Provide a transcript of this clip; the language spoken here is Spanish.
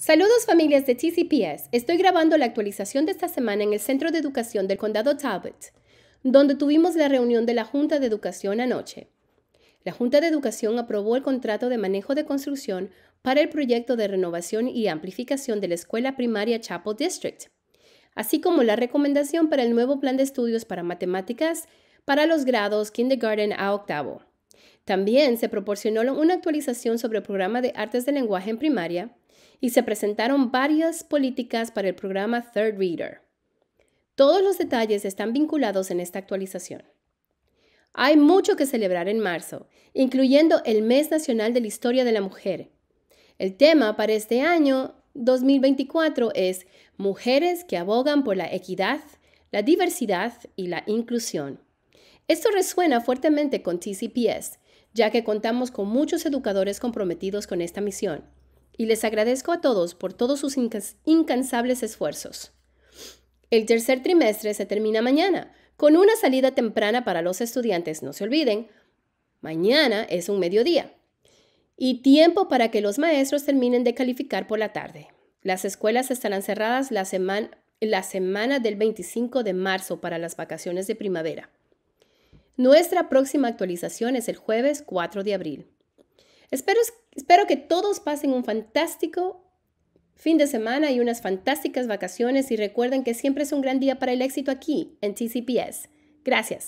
Saludos familias de TCPS. Estoy grabando la actualización de esta semana en el Centro de Educación del Condado Talbot, donde tuvimos la reunión de la Junta de Educación anoche. La Junta de Educación aprobó el contrato de manejo de construcción para el proyecto de renovación y amplificación de la Escuela Primaria Chapel District, así como la recomendación para el nuevo plan de estudios para matemáticas para los grados kindergarten a octavo. También se proporcionó una actualización sobre el programa de artes de lenguaje en primaria y se presentaron varias políticas para el programa Third Reader. Todos los detalles están vinculados en esta actualización. Hay mucho que celebrar en marzo, incluyendo el Mes Nacional de la Historia de la Mujer. El tema para este año 2024 es Mujeres que abogan por la equidad, la diversidad y la inclusión. Esto resuena fuertemente con TCPS, ya que contamos con muchos educadores comprometidos con esta misión, y les agradezco a todos por todos sus incansables esfuerzos. El tercer trimestre se termina mañana, con una salida temprana para los estudiantes, no se olviden. Mañana es un mediodía. Y tiempo para que los maestros terminen de calificar por la tarde. Las escuelas estarán cerradas la, semana, del 25 de marzo para las vacaciones de primavera. Nuestra próxima actualización es el jueves 4 de abril. Espero, espero que todos pasen un fantástico fin de semana y unas fantásticas vacaciones y recuerden que siempre es un gran día para el éxito aquí en TCPS. Gracias.